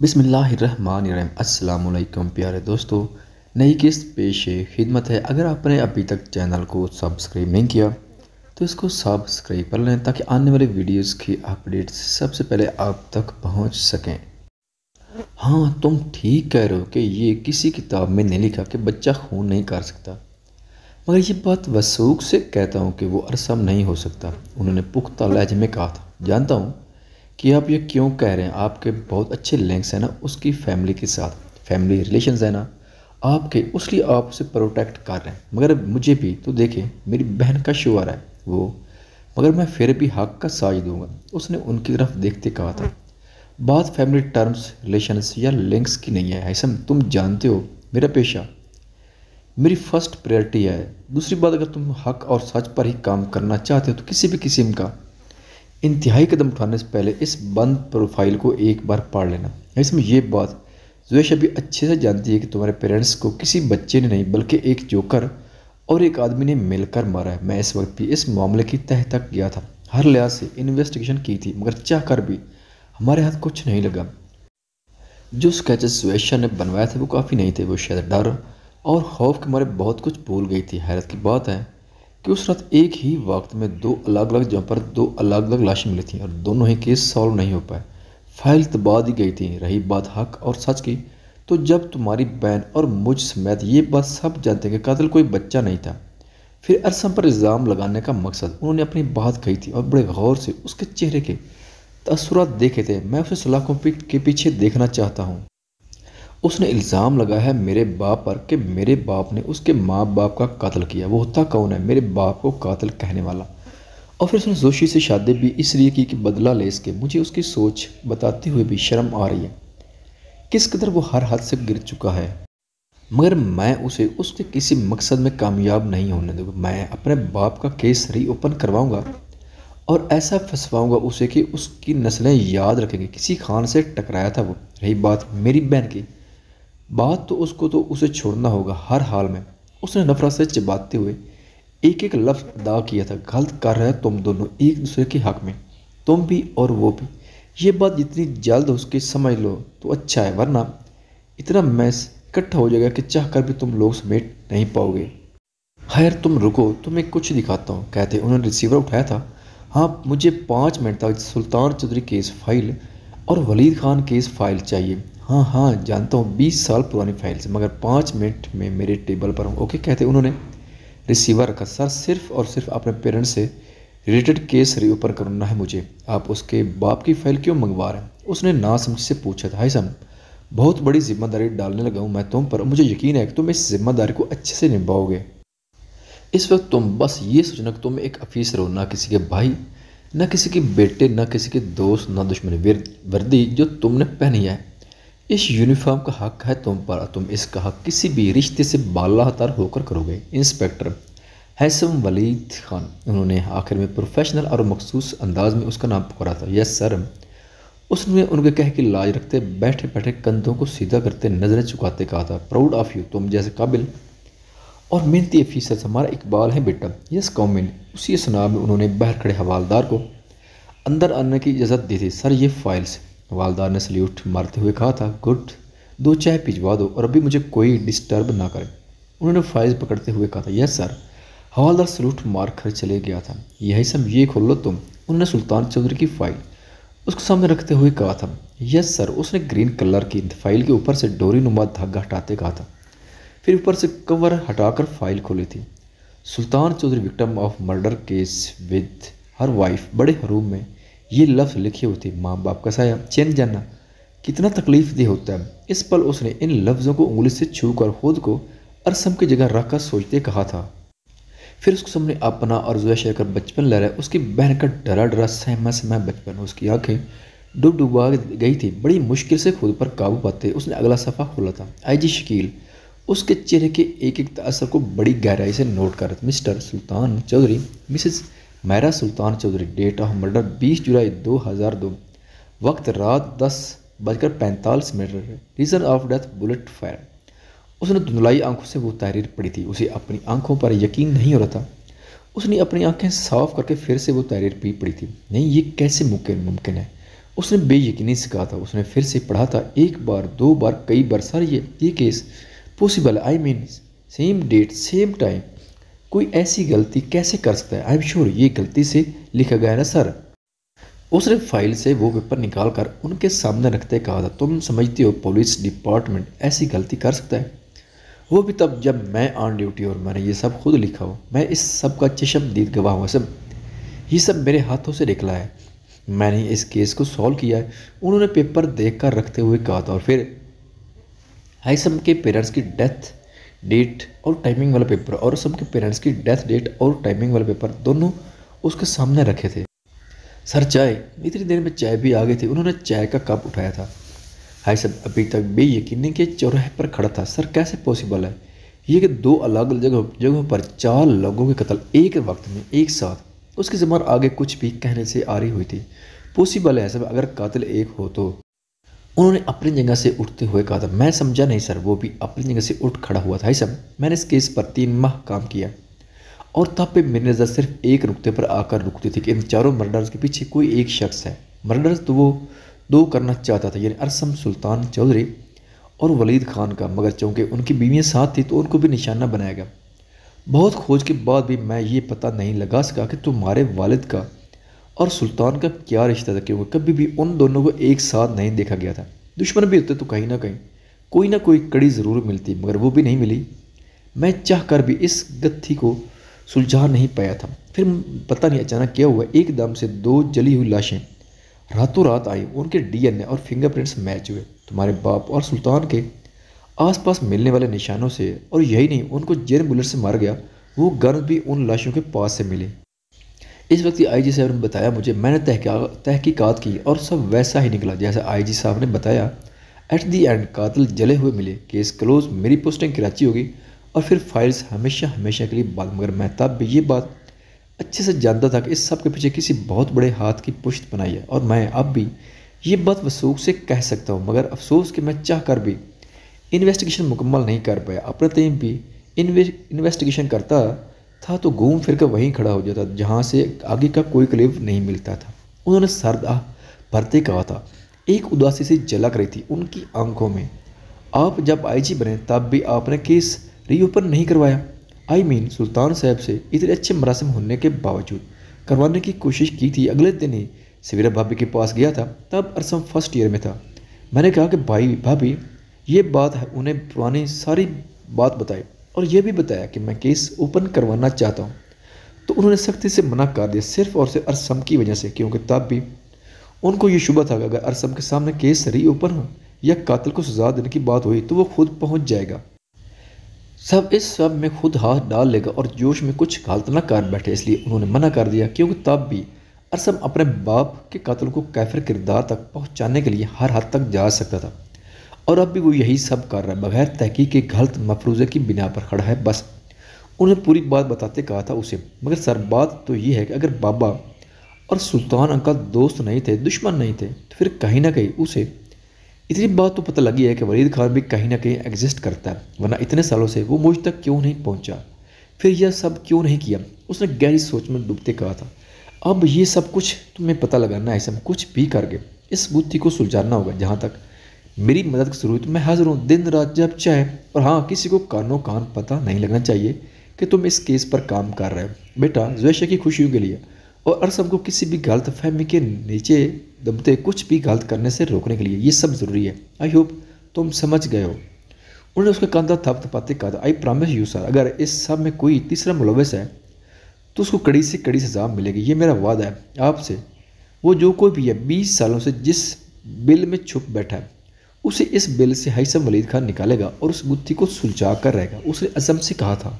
बिसमीम् अलैक्म प्यारे दोस्तों नई किस्त पेश खिदमत है अगर आपने अभी तक चैनल को सब्सक्राइब नहीं किया तो इसको सब्सक्राइब कर लें ताकि आने वाले वीडियोस की अपडेट्स सबसे पहले आप तक पहुंच सकें हाँ तुम ठीक कह रहे हो कि ये किसी किताब में नहीं लिखा कि बच्चा खून नहीं कर सकता मगर ये बात वसूख से कहता हूँ कि वो अरसम नहीं हो सकता उन्होंने पुख्ता लहजे में कहा था जानता हूँ कि आप ये क्यों कह रहे हैं आपके बहुत अच्छे लिंक्स हैं ना उसकी फैमिली के साथ फैमिली रिलेशन है ना आपके उसलिए आप उसे प्रोटेक्ट कर रहे हैं मगर मुझे भी तो देखें मेरी बहन का शुअर है वो मगर मैं फिर भी हक का साज दूंगा उसने उनकी तरफ देखते कहा था बात फैमिली टर्म्स रिलेशंस या लिंक्स की नहीं है ऐसा तुम जानते हो मेरा पेशा मेरी फर्स्ट प्रायोरिटी है दूसरी बात अगर तुम हक और सच पर ही काम करना चाहते हो तो किसी भी किस्म का इंतहाई कदम उठाने से पहले इस बंद प्रोफाइल को एक बार पढ़ लेना इसमें यह बात जोश अभी अच्छे से जानती है कि तुम्हारे पेरेंट्स को किसी बच्चे ने नहीं बल्कि एक जोकर और एक आदमी ने मिलकर मारा है मैं इस वक्त भी इस मामले की तह तक गया था हर लिहाज से इन्वेस्टिगेशन की थी मगर चाह कर भी हमारे हाथ कुछ नहीं लगा जो स्केचेस सुवेशा ने बनवाए थे वो काफ़ी नहीं थे वो शायद डर और खौफ के मारे बहुत कुछ भूल गई थी हैरत की बात है कि उस रात एक ही वक्त में दो अलग अलग जगह पर दो अलग अलग लाशें मिली थी और दोनों ही केस सॉल्व नहीं हो पाए फाइल तबाह तो दी गई थी रही बात हक और सच की तो जब तुम्हारी बहन और मुझ समेत ये बात सब जानते हैं कि कातिल कोई बच्चा नहीं था फिर अरसम पर इल्ज़ाम लगाने का मकसद उन्होंने अपनी बात कही थी और बड़े गौर से उसके चेहरे के तसरत देखे थे मैं उसे सलाखों के पीछे देखना चाहता हूँ उसने इल्ज़ाम लगाया मेरे बाप पर कि मेरे बाप ने उसके माँ बाप का कातल किया वो होता कौन है मेरे बाप को कातल कहने वाला और फिर उसने जोशी से शादी भी इसलिए की कि बदला ले इसके मुझे उसकी सोच बताते हुए भी शर्म आ रही है किस कदर वो हर हद से गिर चुका है मगर मैं उसे उसके किसी मकसद में कामयाब नहीं होने दूँगा मैं अपने बाप का केस रीओपन करवाऊँगा और ऐसा फंसवाऊँगा उसे कि उसकी नस्लें याद रखेंगी किसी खान से टकराया था वो रही बात मेरी बहन की बात तो उसको तो उसे छोड़ना होगा हर हाल में उसने नफरत से चिबाते हुए एक एक लफ्ज़ अदा किया था गलत कर रहे तुम दोनों एक दूसरे के हक में तुम भी और वो भी ये बात जितनी जल्द उसके समझ लो तो अच्छा है वरना इतना मैस इकट्ठा हो जाएगा कि चाह कर भी तुम लोग समेट नहीं पाओगे खैर तुम रुको तुम्हें कुछ दिखाता हूँ कहते उन्होंने रिसीवर उठाया था हाँ मुझे पाँच मिनट तक सुल्तान चौधरी केस फाइल और वलीद खान केस फाइल चाहिए हाँ हाँ जानता हूँ बीस साल पुरानी फाइल्स मगर पाँच मिनट में मेरे टेबल पर हूँ ओके कहते उन्होंने रिसीवर रखा सर सिर्फ और सिर्फ अपने पेरेंट्स से रिलेटेड केस रिओपन करना है मुझे आप उसके बाप की फाइल क्यों मंगवा रहे हैं उसने ना समझ से पूछा था हाई सम बहुत बड़ी जिम्मेदारी डालने लगा हूँ मैं तुम पर मुझे यकीन है कि तुम इस जिम्मेदारी को अच्छे से निभाओगे इस वक्त तुम बस ये सोचना कि तुम एक अफीसर हो ना किसी के भाई ना किसी के बेटे ना किसी के दोस्त ना दुश्मन वर्दी जो तुमने पहनी है इस यूनिफॉर्म का हक है तुम पर तुम इसका हक किसी भी रिश्ते से बालातार होकर करोगे इंस्पेक्टर हैसम वलीद खान उन्होंने आखिर में प्रोफेशनल और मखसूस अंदाज में उसका नाम पकड़ा था यस सर उसने उनके कह के लाज रखते बैठे बैठे कंधों को सीधा करते नजरें चुकाते कहा था प्राउड ऑफ यू तुम जैसे काबिल और मेहनती अफीसर हमारा इकबाल है बेटा यस कॉमिन उसी स्नाब में उन्होंने बाहर खड़े हवालदार को अंदर आने की इजाज़त दी थी सर ये फाइल्स वालदार ने सल्यूट मारते हुए कहा था गुड दो चाय भिजवा दो और अभी मुझे कोई डिस्टर्ब ना करे उन्होंने फाइज पकड़ते हुए कहा था यस सर हवालदार सलूट मार कर चले गया था यही सब ये खोल लो तुम उन्होंने सुल्तान चौधरी की फाइल उसको सामने रखते हुए कहा था यस सर उसने ग्रीन कलर की फाइल के ऊपर से डोरी नुमा धागा हटाते कहा था फिर ऊपर से कवर हटाकर फाइल खोली थी Sultan Chaudhary victim of murder case with her wife बड़े हरूम में ये लफ्ज़ लिखे होते माँ बाप का साया चैन जाना कितना तकलीफ दे होता है इस पल उसने इन लफ्ज़ों को उंगली से छू कर खुद को अरसम की जगह रख कर सोचते कहा था फिर उसको सामने अपना और जोया शेर कर बचपन लहरा उसकी बहन का डरा डरा सहमा सहमा बचपन उसकी आंखें डूब डूबा गई थी बड़ी मुश्किल से खुद पर काबू पाते उसने अगला सफ़ा खोला था आई जी शकील उसके चेहरे के एक एक असर को बड़ी गहराई से नोट कर mister Sultan Chaudhary missus Maira Sultan Chaudhary date of murder 20 जुलाई 2002 वक्त रात दस बजकर पैंतालीस minute reason of death bullet fire उसने धुंधलाई आंखों से वो तहरीर पढ़ी थी उसे अपनी आंखों पर यकीन नहीं हो रहा था उसने अपनी आंखें साफ करके फिर से वो तहरीर भी पढ़ी थी नहीं ये कैसे मुमकिन मुमकिन है उसने बेयकनी से कहा था उसने फिर से पढ़ा था एक बार दो बार कई बार सर ये ये case possible I mean same date same time कोई ऐसी गलती कैसे कर सकता है आई एम श्योर ये गलती से लिखा गया ना सर उसने फाइल से वो पेपर निकाल कर उनके सामने रखते कहा था तुम समझते हो पुलिस डिपार्टमेंट ऐसी गलती कर सकता है वो भी तब जब मैं ऑन ड्यूटी और मैंने ये सब खुद लिखा हो मैं इस सब का दीद गवाह हूँ सब ये सब मेरे हाथों से निकला है मैंने इस केस को सॉल्व किया है उन्होंने पेपर देख कर रखते हुए कहा था और फिर हाइसम के पेरेंट्स की डेथ डेट और टाइमिंग वाला पेपर और सबके पेरेंट्स की डेथ डेट और टाइमिंग वाला पेपर दोनों उसके सामने रखे थे सर चाय इतनी देर में चाय भी आ गई थी उन्होंने चाय का कप उठाया था हाई सब अभी तक भी यकीन नहीं कि चौराहे पर खड़ा था सर कैसे पॉसिबल है ये कि दो अलग अलग जगह जगहों पर चार लोगों के कत्ल एक वक्त में एक साथ उसकी ज़बान आगे कुछ भी कहने से आ रही हुई थी पॉसिबल है सब अगर कतल एक हो तो उन्होंने अपनी जगह से उठते हुए कहा था मैं समझा नहीं सर वो भी अपनी जगह से उठ खड़ा हुआ था सब मैंने इस केस पर तीन माह काम किया और तब पे मेरी नज़र सिर्फ एक नुकते पर आकर रुकती थी कि इन चारों मर्डर्स के पीछे कोई एक शख्स है मर्डर्स तो वो दो करना चाहता था यानी अरसम सुल्तान चौधरी और वलीद खान का मगर चूँकि उनकी बीवियाँ साथ थी तो उनको भी निशाना बनाया गया बहुत खोज के बाद भी मैं ये पता नहीं लगा सका कि तुम्हारे वालिद का और सुल्तान का क्या रिश्ता था क्योंकि कभी भी उन दोनों को एक साथ नहीं देखा गया था दुश्मन भी होते तो कहीं ना कहीं कोई ना कोई कड़ी ज़रूर मिलती मगर वो भी नहीं मिली मैं चाह कर भी इस गत्थी को सुलझा नहीं पाया था फिर पता नहीं अचानक क्या हुआ एकदम से दो जली हुई लाशें रातों रात आई उनके डीएनए और फिंगरप्रिंट्स मैच हुए तुम्हारे बाप और सुल्तान के आसपास मिलने वाले निशानों से और यही नहीं उनको जेन बुलेट से मार गया वो गन भी उन लाशों के पास से मिले इस वक्त आई जी साहब ने बताया मुझे मैंने तहका तहकीकत की और सब वैसा ही निकला जैसा आई जी साहब ने बताया एट दी एंड कातल जले हुए मिले केस क्लोज मेरी पोस्टिंग कराची होगी और फिर फाइल्स हमेशा हमेशा के लिए बाद मगर मैं तब भी ये बात अच्छे से जानता था कि इस सब के पीछे किसी बहुत बड़े हाथ की पुश्त बनाई है और मैं अब भी ये बात वसूख से कह सकता हूँ मगर अफसोस कि मैं चाह कर भी इन्वेस्टिगेशन मुकम्मल नहीं कर पाया अपने तय भी इन्वेस्टिगेशन करता था तो घूम फिर कर वहीं खड़ा हो जाता जहाँ से आगे का कोई क्लेव नहीं मिलता था उन्होंने सरदाह भरते कहा था एक उदासी से झलक रही थी उनकी आंखों में आप जब आईजी बने तब भी आपने केस रीओपन नहीं करवाया आई मीन सुल्तान साहब से इतने अच्छे मरासम होने के बावजूद करवाने की कोशिश की थी अगले दिन ही सवेरा भाभी के पास गया था तब अरसम फर्स्ट ईयर में था मैंने कहा कि भाई भाभी ये बात है उन्हें पुरानी सारी बात बताई और यह भी बताया कि मैं केस ओपन करवाना चाहता हूँ तो उन्होंने सख्ती से मना कर दिया सिर्फ और सिर्फ अरसम की वजह से क्योंकि तब भी उनको ये शुभ था कि अगर अरसम के सामने केस ओपन हो या कातिल को सजा देने की बात हुई तो वो खुद पहुँच जाएगा सब इस सब में खुद हाथ डाल लेगा और जोश में कुछ गलत ना कर बैठे इसलिए उन्होंने मना कर दिया क्योंकि तब भी अरसम अपने बाप के कातिल को कैफर किरदार तक पहुँचाने के लिए हर हद तक जा सकता था और अब भी वो यही सब कर रहा है बगैर तहकीक के गलत मफरूजे की बिना पर खड़ा है बस उन्हें पूरी बात बताते कहा था उसे मगर सर बात तो ये है कि अगर बाबा और सुल्तान अंकल दोस्त नहीं थे दुश्मन नहीं थे तो फिर कहीं ना कहीं उसे इतनी बात तो पता लगी है कि वलीद खान भी कहीं ना कहीं एग्जिस्ट करता है वरना इतने सालों से वो मुझ तक क्यों नहीं पहुंचा फिर यह सब क्यों नहीं किया उसने गहरी सोच में डूबते कहा था अब ये सब कुछ तुम्हें पता लगाना है सब कुछ भी करके इस बुद्धि को सुलझाना होगा जहाँ तक मेरी मदद की जरूरत मैं हाजिर हूँ दिन रात जब चाहे और हाँ किसी को कानों कान पता नहीं लगना चाहिए कि तुम इस केस पर काम कर रहे हो बेटा जोशा की खुशियों के लिए और अरसम को किसी भी गलत फहमी के नीचे दबते कुछ भी गलत करने से रोकने के लिए ये सब ज़रूरी है आई होप तुम समझ गए हो उन्होंने उसका कंधा थपाते कहा था आई प्रामिस यू सर अगर इस सब में कोई तीसरा मुलवस है तो उसको कड़ी से कड़ी सजा मिलेगी ये मेरा वादा है आपसे वो जो कोई भी है बीस सालों से जिस बिल में छुप बैठा है उसे इस बिल से हईसम वलीद खान निकालेगा और उस गुत्थी को सुलझा कर रहेगा उसने अजम से कहा था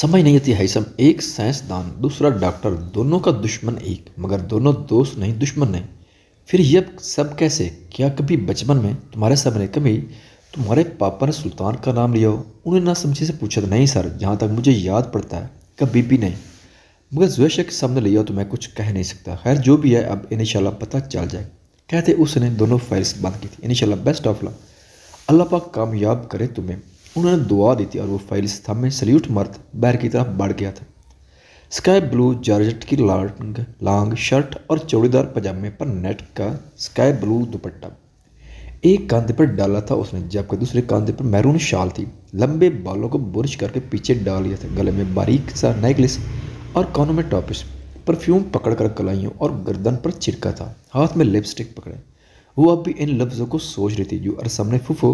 समझ नहीं आती हईसम एक साइंसदान दूसरा डॉक्टर दोनों का दुश्मन एक मगर दोनों दोस्त नहीं दुश्मन नहीं फिर यह सब कैसे क्या कभी बचपन में तुम्हारे सामने कभी तुम्हारे पापा ने सुल्तान का नाम लिया हो उन्हें ना समझे से पूछा था नहीं सर जहाँ तक मुझे याद पड़ता है कभी भी नहीं मगर जोशा के सामने लिया तो मैं कुछ कह नहीं सकता खैर जो भी है अब इन पता चल जाए कहते उसने दोनों फाइल्स बंद की थी इनशा बेस्ट ऑफ लक अल्लाह पाक कामयाब करे तुम्हें उन्होंने दुआ दी थी और वो फाइल्स थम में सल्यूट मर्द बैर की तरफ बढ़ गया था स्काई ब्लू जॉर्जेट की लॉन्ग लॉन्ग शर्ट और चौड़ीदार पजामे पर नेट का स्काई ब्लू दुपट्टा एक कांधे पर डाला था उसने जबकि दूसरे कांधे पर मैरून शाल थी लंबे बालों को बुरश करके पीछे डाल लिया था गले में बारीक सा नेकलेस और कानों में टॉपिस परफ्यूम पकड़कर कलाइयों और गर्दन पर छिड़का था हाथ में लिपस्टिक पकड़े वो अब भी इन लफ्ज़ों को सोच रही थी जो अरसम ने फुफो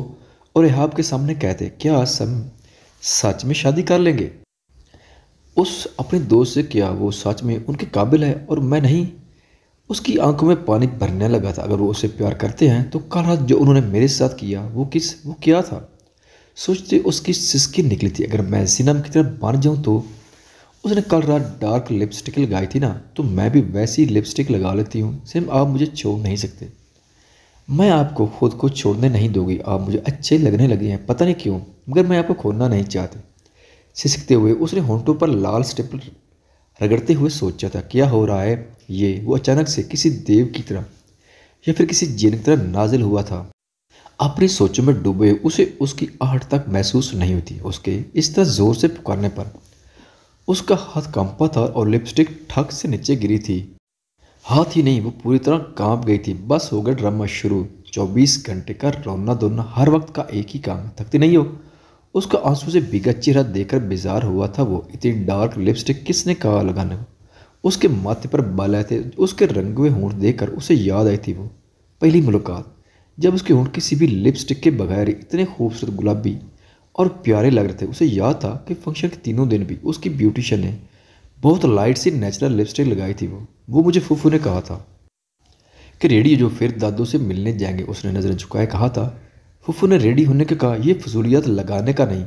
और एहाब के सामने कहते क्या असम सच में शादी कर लेंगे उस अपने दोस्त से किया वो सच में उनके काबिल है और मैं नहीं उसकी आंखों में पानी भरने लगा था अगर वो उसे प्यार करते हैं तो कल रात जो उन्होंने मेरे साथ किया वो किस वो क्या था सोचते उसकी सिसकी निकली थी अगर मैं सिनम की तरफ बन जाऊँ तो उसने कल रात डार्क लिपस्टिक लगाई थी ना तो मैं भी वैसी लिपस्टिक लगा लेती हूँ सिर्फ आप मुझे छोड़ नहीं सकते मैं आपको खुद को छोड़ने नहीं दूंगी आप मुझे अच्छे लगने लगे हैं पता नहीं क्यों मगर मैं आपको खोना नहीं चाहती सिसकते हुए उसने होंठों पर लाल स्टेप रगड़ते हुए सोचा था क्या हो रहा है ये वो अचानक से किसी देव की तरह या फिर किसी जिन की तरह नाजिल हुआ था अपनी सोचों में डूबे उसे उसकी आहट तक महसूस नहीं होती उसके इस तरह ज़ोर से पुकारने पर उसका हाथ कंपा था और लिपस्टिक ठक से नीचे गिरी थी हाथ ही नहीं वो पूरी तरह कांप गई थी बस हो गया ड्रामा शुरू 24 घंटे का रोना धोना हर वक्त का एक ही काम है थकती नहीं हो उसका आंसू से बिगा चेहरा देखकर बेजार हुआ था वो इतनी डार्क लिपस्टिक किसने कहा लगाने को उसके माथे पर बाल आए थे उसके रंग हुए होंठ देखकर उसे याद आई थी वो पहली मुलाकात जब उसके होंठ किसी भी लिपस्टिक के बगैर इतने खूबसूरत गुलाबी और प्यारे लग रहे थे उसे याद था कि फंक्शन के तीनों दिन भी उसकी ब्यूटिशन ने बहुत लाइट सी नेचुरल लिपस्टिक लगाई थी वो वो मुझे फूफू ने कहा था कि रेडी जो फिर दादू से मिलने जाएंगे उसने नज़र झुकाए कहा था फूफू ने रेडी होने के कहा यह फजूलियात लगाने का नहीं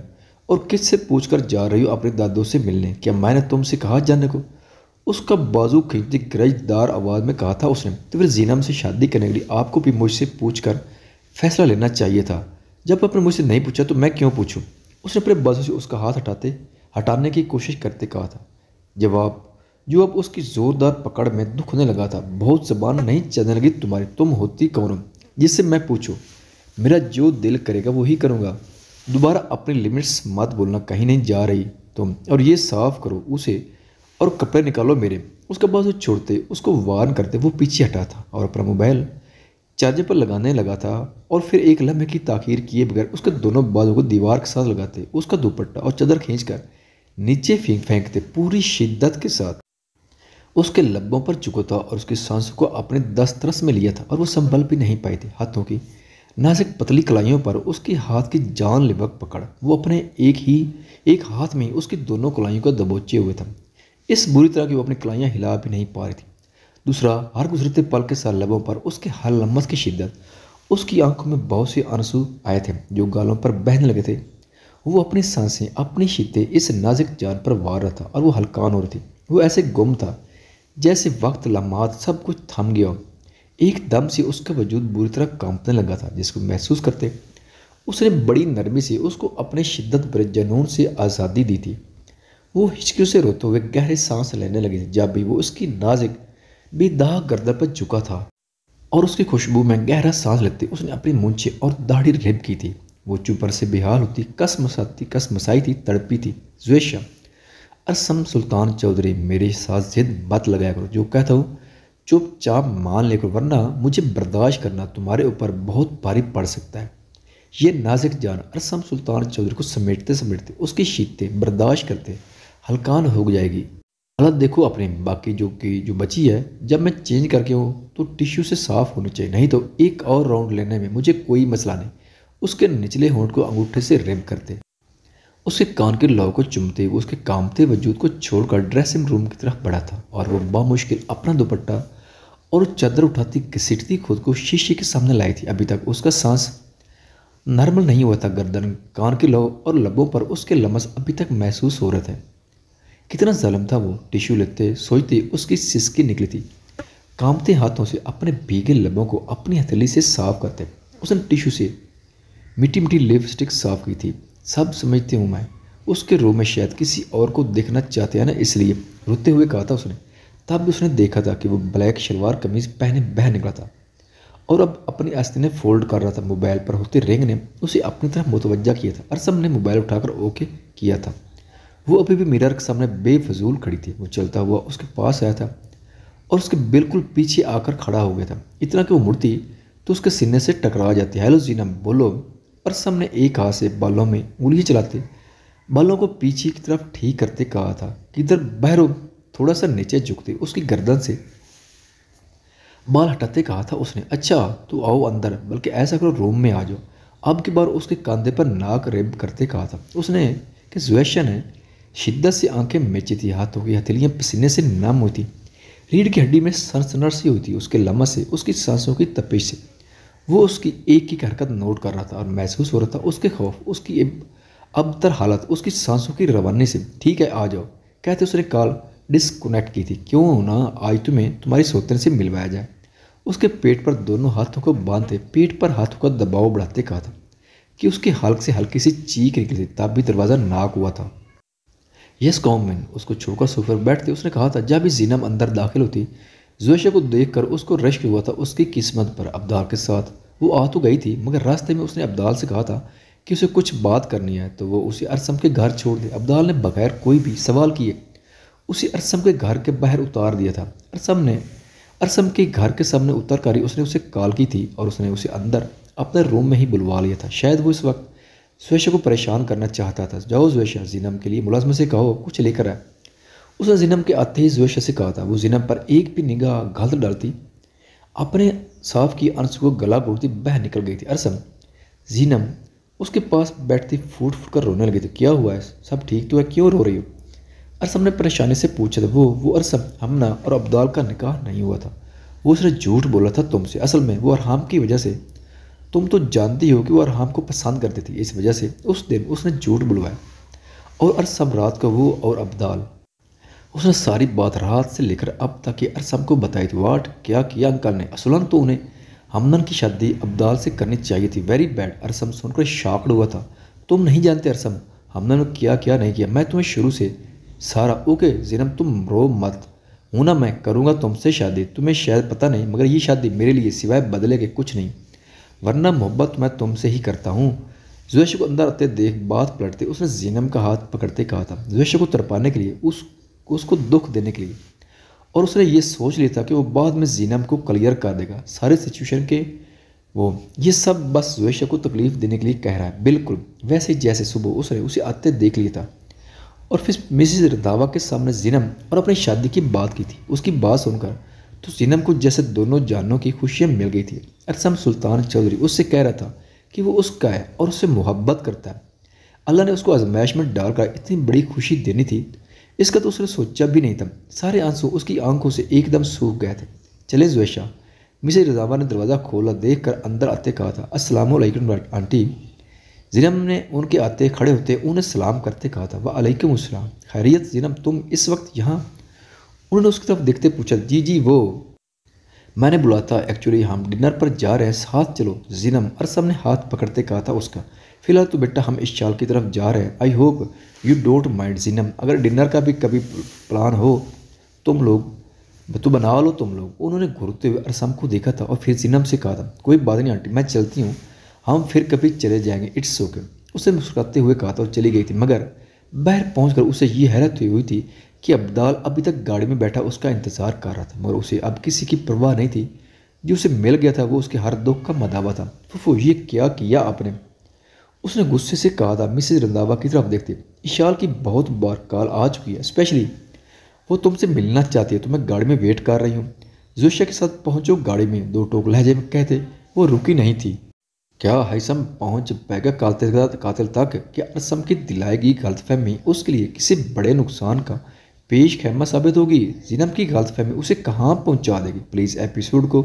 और किस से पूछ कर जा रही हो अपने दादू से मिलने क्या मैंने तुमसे कहा जाने को उसका बाजू खींचती गरजदार आवाज़ में कहा था उसने तो फिर जीनम से शादी करने के लिए आपको भी मुझसे पूछ कर फैसला लेना चाहिए था जब आपने मुझसे नहीं पूछा तो मैं क्यों पूछूँ उसने अपने बाजू से उसका हाथ हटाते हटाने की कोशिश करते कहा था जवाब जो अब उसकी ज़ोरदार पकड़ में दुखने लगा था बहुत जबान नहीं चलने लगी तुम्हारी तुम होती कौन जिससे मैं पूछो मेरा जो दिल करेगा वही करूँगा दोबारा अपनी लिमिट्स मत बोलना कहीं नहीं जा रही तुम और ये साफ करो उसे और कपड़े निकालो मेरे उसका बाजू छोड़ते उसको वार्न करते वो पीछे हटा था और अपना मोबाइल चार्जर पर लगाने लगा था और फिर एक लम्हे की ताखीर किए बगैर उसके दोनों बालों को दीवार के साथ लगाते उसका दुपट्टा और चादर खींचकर नीचे फेंक फेंकते पूरी शिद्दत के साथ उसके लब्बों पर चुको था और उसकी सांसों को अपने दस्तरस में लिया था और वो संभल भी नहीं पाई थी हाथों की सिर्फ पतली कलाइयों पर उसके हाथ की जान लिबक पकड़ वो अपने एक ही एक हाथ में उसकी दोनों कलाइयों को दबोचे हुए था इस बुरी तरह की वो अपनी कलाइयाँ हिला भी नहीं पा रही थी दूसरा हर गुजरते पल के साथ लबों पर उसके हर लम्स की शिद्दत उसकी आंखों में बहुत से आंसू आए थे जो गालों पर बहने लगे थे वो अपनी सांसें अपनी शिद्दतें इस नाजिक जान पर वार रहा था और वो हल्कान हो रही थी वो ऐसे गुम था जैसे वक्त लम्हात सब कुछ थम गया एक दम से उसका वजूद बुरी तरह कांपने लगा था जिसको महसूस करते उसने बड़ी नरमी से उसको अपने शिद्दत पर जनून से आज़ादी दी थी वो हिचकियों से रोते हुए गहरे सांस लेने लगे जब भी वो उसकी नाजिक भी दाह गर्दन पर झुका था और उसकी खुशबू में गहरा सांस लेते उसने अपनी मुंछे और दाढ़ी रेप की थी वो चुपर से बेहाल होती कस मसाती कस मसाई थी तड़पी थी जुएशा असम सुल्तान चौधरी मेरे साथ जिद बत लगाया करो जो कहता हूँ चुपचाप मान लेकर वरना मुझे बर्दाश्त करना तुम्हारे ऊपर बहुत भारी पड़ सकता है ये नाजिक जान अरसम सुल्तान चौधरी को समेटते समेटते उसकी शीतें बर्दाश्त करते हल्कान हो जाएगी हालत देखो अपने बाकी जो कि जो बची है जब मैं चेंज करके हूँ तो टिश्यू से साफ होनी चाहिए नहीं तो एक और राउंड लेने में मुझे कोई मसला नहीं उसके निचले होंठ को अंगूठे से रेम करते उसके कान के लॉ को चुमते हुए उसके कामते वजूद को छोड़कर ड्रेसिंग रूम की तरफ बढ़ा था और वो बामुश्किल अपना दुपट्टा और चादर उठाती घसीटती खुद को शीशे के सामने लाई थी अभी तक उसका सांस नॉर्मल नहीं हुआ था गर्दन कान के लौ और लबों पर उसके लमस अभी तक महसूस हो रहे थे कितना जलम था वो टिश्यू लेते सोचते उसकी सिसकी निकली थी कामते हाथों से अपने भीगे लबों को अपनी हथेली से साफ करते उसने टिश्यू से मिट्टी मिट्टी लिपस्टिक साफ की थी सब समझते हूँ मैं उसके रूम में शायद किसी और को देखना चाहते हैं ना इसलिए रोते हुए कहा था उसने तब भी उसने देखा था कि वो ब्लैक शलवार कमीज पहने बह निकला था और अब अपनी आस्तीने फोल्ड कर रहा था मोबाइल पर होते रिंग ने उसे अपनी तरफ मुतवजा किया था और सब ने मोबाइल उठाकर ओके किया था वो अभी भी मिरर के सामने बेफजूल खड़ी थी वो चलता हुआ उसके पास आया था और उसके बिल्कुल पीछे आकर खड़ा हो गया था इतना कि वो मुड़ती तो उसके सीने से टकरा जाती हेलो जीना बोलो और सामने एक हाथ से बालों में उंगली चलाते बालों को पीछे की तरफ ठीक करते कहा था कि इधर बहरो थोड़ा सा नीचे झुकते उसकी गर्दन से बाल हटाते कहा था उसने अच्छा तो आओ अंदर बल्कि ऐसा करो रूम में आ जाओ अब की बार उसके कंधे पर नाक रेब करते कहा था उसने कि जुएशन है शिद्दत से आंखें मेची थी हाथों की हथेलियाँ पसीने से नम हुई थी रीढ़ की हड्डी में सनसनर सी हुई थी उसके लम्बा से उसकी सांसों की तपेश से वो उसकी एक एक हरकत नोट कर रहा था और महसूस हो रहा था उसके खौफ उसकी अबतर हालत उसकी सांसों की रवानी से ठीक है आ जाओ कहते उसने कॉल डिस्कनेक्ट की थी क्यों ना आज तुम्हें तुम्हारी सोतन से मिलवाया जाए उसके पेट पर दोनों हाथों को बांधते पेट पर हाथों का दबाव बढ़ाते कहा था कि उसके हल्क से हल्की सी चीख निकली थी तब भी दरवाज़ा नाक हुआ था यस कॉमन उसको छोड़कर सोफे बैठते उसने कहा था जब भी जीनम अंदर दाखिल होती जोशा को कर उसको रश्क हुआ था उसकी किस्मत पर अब्दाल के साथ वो आ तो गई थी मगर रास्ते में उसने अब्दाल से कहा था कि उसे कुछ बात करनी है तो वो उसे अरसम के घर छोड़ दे अब्दाल ने बगैर कोई भी सवाल किए उसे अरसम के घर के बाहर उतार दिया था अरसम ने अरसम के घर के सामने उतर कर उसने उसे कॉल की थी और उसने उसे अंदर अपने रूम में ही बुलवा लिया था शायद वो इस वक्त स्वेशा को परेशान करना चाहता था जाओ स्वेशा जिनम के लिए मुलाजमत से कहो कुछ लेकर आए उसने जिनम के आते ही स्वेशा से कहा था वो जिनम पर एक भी निगाह घल डालती अपने साफ की अंश को गला बोलती बह निकल गई थी अरसम जीनम उसके पास बैठती फूट फूट कर रोने लगी थी क्या हुआ है सब ठीक तो है क्यों रो रही हो अरसम ने परेशानी से पूछा था वो वो अरसम हमना और अब्दाल का निकाह नहीं हुआ था वो उसने झूठ बोला था तुमसे असल में वो अरहाम की वजह से तुम तो जानती हो कि वो अरहम को पसंद करती थी इस वजह से उस दिन उसने झूठ बुलवाया और अरसम रात को वो और अब्दाल उसने सारी बात रात से लेकर अब तक कि अरसम को बताई थी वाट क्या किया अंकल ने असलन तो उन्हें हमदन की शादी अब्दाल से करनी चाहिए थी वेरी बैड अरसम सुनकर शाकड़ हुआ था तुम नहीं जानते अरसम हमदन ने क्या क्या नहीं किया मैं तुम्हें शुरू से सारा ओके जिनम तुम रो मत हूँ ना मैं करूँगा तुमसे शादी तुम्हें शायद पता नहीं मगर ये शादी मेरे लिए सिवाय बदले के कुछ नहीं वरना मोहब्बत मैं तुमसे ही करता हूँ जोश को अंदर आते देख बात पलटते उसने जीनम का हाथ पकड़ते कहा था जोश को तरपाने के लिए उस उसको दुख देने के लिए और उसने ये सोच लिया था कि वो बाद में जीनम को क्लियर कर देगा सारे सिचुएशन के वो ये सब बस जोश को तकलीफ़ देने के लिए कह रहा है बिल्कुल वैसे जैसे सुबह उसने उसे आते देख लिया था और फिर मिसिज रंधावा के सामने जिनम और अपनी शादी की बात की थी उसकी बात सुनकर तो सीनम को जैसे दोनों जानों की खुशियाँ मिल गई थी अरसम सुल्तान चौधरी उससे कह रहा था कि वो उसका है और उससे मोहब्बत करता है अल्लाह ने उसको आजमाइश में डालकर इतनी बड़ी खुशी देनी थी इसका तो उसने सोचा भी नहीं था सारे आंसू उसकी आंखों से एकदम सूख गए थे चले जुएशा मिसे रजावा ने दरवाज़ा खोला देख कर अंदर आते कहा था अस्सलाम वालेकुम आंटी जिनम ने उनके आते खड़े होते उन्हें सलाम करते कहा था वालेकुम असलम खैरियत जिनम तुम इस वक्त यहाँ उन्होंने उसकी तरफ देखते पूछा जी जी वो मैंने बुला था एक्चुअली हम डिनर पर जा रहे हैं साथ चलो जिनम अरसम ने हाथ पकड़ते कहा था उसका फिलहाल तो बेटा हम इस चाल की तरफ जा रहे हैं I hope you don't mind जिनम अगर डिनर का भी कभी प्लान हो तुम लोग तो बना लो तुम लोग उन्होंने घूरते हुए अरसम को देखा था और फिर जिनम से कहा था कोई बात नहीं आंटी मैं चलती हूँ हम फिर कभी चले जाएंगे इट्स ओके उसे मुस्कुराते हुए कहा था और चली गई थी मगर बाहर पहुँच उसे ये हैरत हुई हुई थी कि अब्दाल अभी तक गाड़ी में बैठा उसका इंतज़ार कर रहा था मगर उसे अब किसी की परवाह नहीं थी जो उसे मिल गया था वो उसके हर दुख का मदावा था फुफो ये क्या किया आपने उसने गुस्से से कहा था मिसेज रंधावा की तरफ देखते इशाल की बहुत बार काल आ चुकी है स्पेशली वो तुमसे मिलना चाहती है तो मैं गाड़ी में वेट कर रही हूँ जोशिया के साथ पहुँचो गाड़ी में दो टोक लहजे में कहते वो रुकी नहीं थी क्या हैसम पहुँच पैगा कातिल कातिल तक कि असम की दिलाएगी गलतफहमी उसके लिए किसी बड़े नुकसान का पेश खेमा साबित होगी जिनम की गलत फहमी उसे कहाँ पहुँचा देगी प्लीज़ एपिसोड को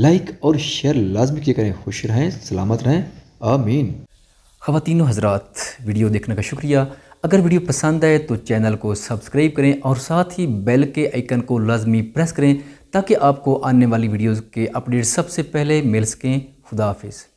लाइक और शेयर लाजमी किया करें खुश रहें सलामत रहें आमीन खातिन हजरात वीडियो देखने का शुक्रिया अगर वीडियो पसंद आए तो चैनल को सब्सक्राइब करें और साथ ही बेल के आइकन को लाजमी प्रेस करें ताकि आपको आने वाली वीडियोज़ के अपडेट सबसे पहले मिल सकें खुदाफिज